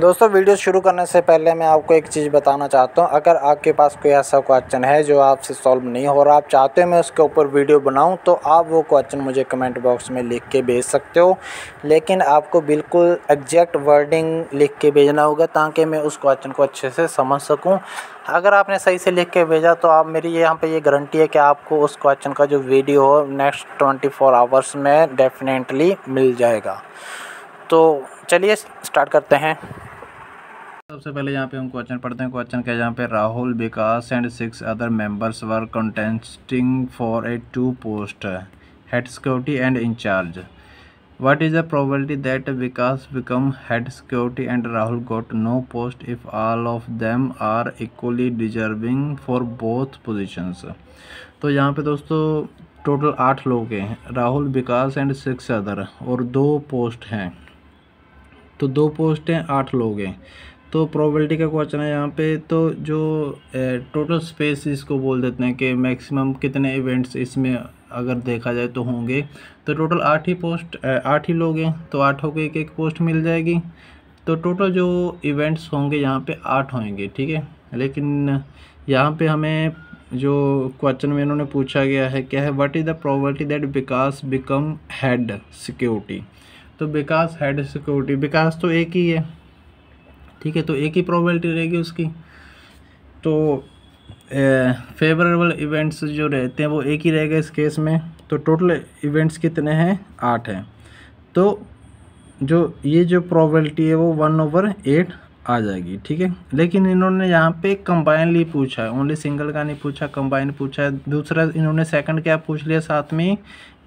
दोस्तों वीडियो शुरू करने से पहले मैं आपको एक चीज़ बताना चाहता हूँ अगर आपके पास कोई ऐसा क्वेश्चन है जो आपसे सॉल्व नहीं हो रहा आप चाहते हैं मैं उसके ऊपर वीडियो बनाऊँ तो आप वो क्वेश्चन मुझे कमेंट बॉक्स में लिख के भेज सकते हो लेकिन आपको बिल्कुल एग्जैक्ट वर्डिंग लिख के भेजना होगा ताकि मैं उस क्वेश्चन को अच्छे से समझ सकूँ अगर आपने सही से लिख के भेजा तो आप मेरी यहाँ पर ये गारंटी है कि आपको उस क्वेश्चन का जो वीडियो हो नेक्स्ट ट्वेंटी आवर्स में डेफिनेटली मिल जाएगा तो चलिए स्टार्ट करते हैं सबसे पहले यहाँ पे हम क्वेश्चन पढ़ते हैं क्वेश्चन क्या यहाँ पे Rahul Vikas and six other members were contesting for a two post head security and incharge what is the probability that Vikas become head security and Rahul got no post if all of them are equally deserving for both positions तो यहाँ पे दोस्तों total आठ लोग हैं Rahul Vikas and six other और दो post हैं तो दो पोस्ट हैं आठ लोग हैं तो प्रोबेबिलिटी का क्वेश्चन है यहाँ पे तो जो टोटल स्पेस इसको बोल देते हैं कि मैक्सिमम कितने इवेंट्स इसमें अगर देखा जाए तो होंगे तो टोटल आठ ही पोस्ट आठ ही लोग हैं तो आठों को एक एक पोस्ट मिल जाएगी तो टोटल जो इवेंट्स होंगे यहाँ पे आठ होंगे ठीक है लेकिन यहाँ पे हमें जो क्वेश्चन में इन्होंने पूछा गया है क्या है what is the probability that Vikas become head security तो विकास हेड सिक्योरिटी विकास तो एक ही है ठीक है तो एक ही प्रोबेबिलिटी रहेगी उसकी तो फेवरेबल इवेंट्स जो रहते हैं वो एक ही रहेगा इस केस में तो टोटल इवेंट्स कितने हैं आठ हैं तो जो ये जो प्रोबेबिलिटी है वो वन ओवर एट आ जाएगी ठीक है लेकिन इन्होंने यहाँ पे कंबाइनली पूछा है ओनली सिंगल का नहीं पूछा कंबाइन पूछा है दूसरा इन्होंने सेकंड क्या पूछ लिया साथ में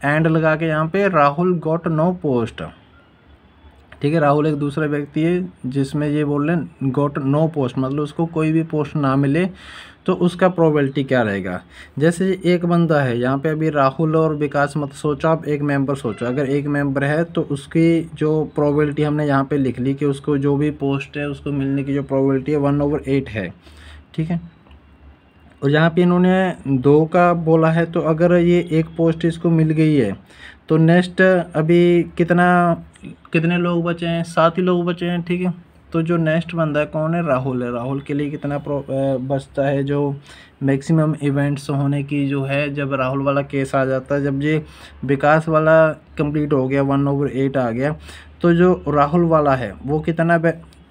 एंड लगा के यहाँ पे राहुल गॉट नो पोस्ट ठीक है राहुल एक दूसरा व्यक्ति है जिसमें ये बोल रहे हैं गोट नो पोस्ट मतलब उसको कोई भी पोस्ट ना मिले तो उसका प्रोबेबिलिटी क्या रहेगा जैसे एक बंदा है यहाँ पे अभी राहुल और विकास मत सोचो आप एक मेंबर सोचो अगर एक मेंबर है तो उसकी जो प्रोबेबिलिटी हमने यहाँ पे लिख ली कि उसको जो भी पोस्ट है उसको मिलने की जो प्रोबेबिलिटी है वन ओवर एट है ठीक है और यहाँ पे इन्होंने दो का बोला है तो अगर ये एक पोस्ट इसको मिल गई है तो नेक्स्ट अभी कितना कितने लोग बचे हैं सात ही लोग बचे हैं ठीक है तो जो नेक्स्ट बंदा है कौन है राहुल है राहुल के लिए कितना बचता है जो मैक्सिमम इवेंट्स होने की जो है जब राहुल वाला केस आ जाता है जब ये विकास वाला कंप्लीट हो गया वन ओवर एट आ गया तो जो राहुल वाला है वो कितना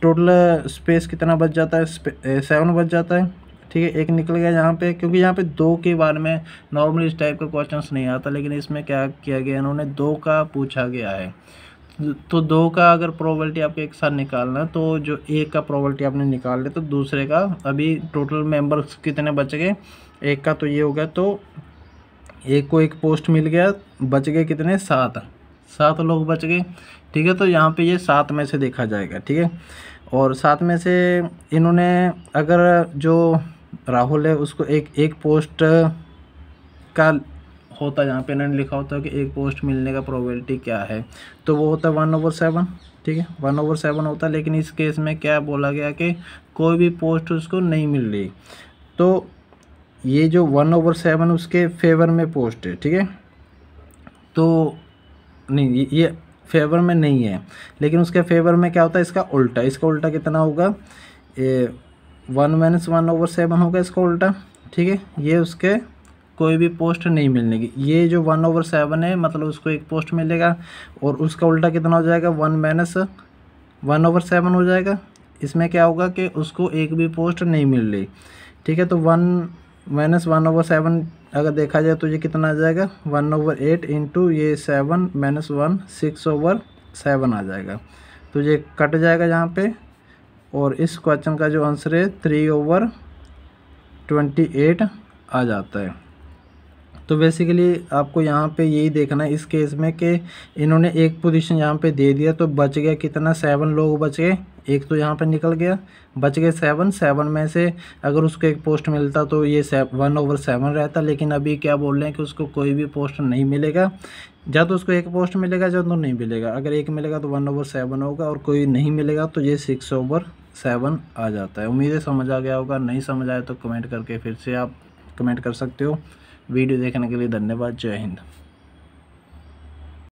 टोटल स्पेस कितना बच जाता है सेवन बच जाता है ठीक है एक निकल गया यहाँ पे क्योंकि यहाँ पे दो के बारे में नॉर्मली इस टाइप का क्वेश्चन नहीं आता लेकिन इसमें क्या किया गया इन्होंने दो का पूछा गया है तो दो का अगर प्रोबेबिलिटी आपको एक साथ निकालना है तो जो एक का प्रोबेबिलिटी आपने निकाल लिया तो दूसरे का अभी टोटल मेंबर्स कितने बच गए एक का तो ये हो गया तो एक को एक पोस्ट मिल गया बच गए कितने सात सात लोग बच गए ठीक है तो यहाँ पे ये सात में से देखा जाएगा ठीक है और सात में से इन्होंने अगर जो राहुल है उसको एक एक पोस्ट का होता है जहाँ पे इन्होंने लिखा होता है कि एक पोस्ट मिलने का प्रोबेबिलिटी क्या है तो वो होता है वन ओवर सेवन ठीक है वन ओवर सेवन होता है लेकिन इस केस में क्या बोला गया कि कोई भी पोस्ट उसको नहीं मिल रही तो ये जो वन ओवर सेवन उसके फेवर में पोस्ट है ठीक है तो नहीं ये फेवर में नहीं है लेकिन उसके फेवर में क्या होता है इसका उल्टा इसका उल्टा कितना होगा ए, one minus one over seven होगा इसका उल्टा ठीक है ये उसके कोई भी पोस्ट नहीं मिलने की ये जो वन ओवर सेवन है मतलब उसको एक पोस्ट मिलेगा और उसका उल्टा कितना हो जाएगा one minus one over seven हो जाएगा इसमें क्या होगा कि उसको एक भी पोस्ट नहीं मिल रही ठीक है तो one minus one over seven अगर देखा जाए तो ये कितना आ जाएगा वन ओवर एट इंटू ये seven minus one six over seven आ जाएगा तो ये कट जाएगा यहाँ पे और इस क्वेश्चन का जो आंसर है थ्री ओवर ट्वेंटी एट आ जाता है तो बेसिकली आपको यहाँ पे यही देखना है इस केस में कि इन्होंने एक पोजीशन यहाँ पे दे दिया तो बच गया कितना सेवन लोग बच गए एक तो यहाँ पे निकल गया बच गए सेवन सेवन में से अगर उसको एक पोस्ट मिलता तो ये वन ओवर सेवन रहता लेकिन अभी क्या बोल रहे हैं कि उसको कोई भी पोस्ट नहीं मिलेगा या तो उसको एक पोस्ट मिलेगा या तो नहीं मिलेगा अगर एक मिलेगा तो वन ओवर सेवन होगा और कोई नहीं मिलेगा तो ये सिक्स ओवर सेवन आ जाता है उम्मीद है समझ आ गया होगा नहीं समझ आया तो कमेंट करके फिर से आप कमेंट कर सकते हो वीडियो देखने के लिए धन्यवाद जय हिंद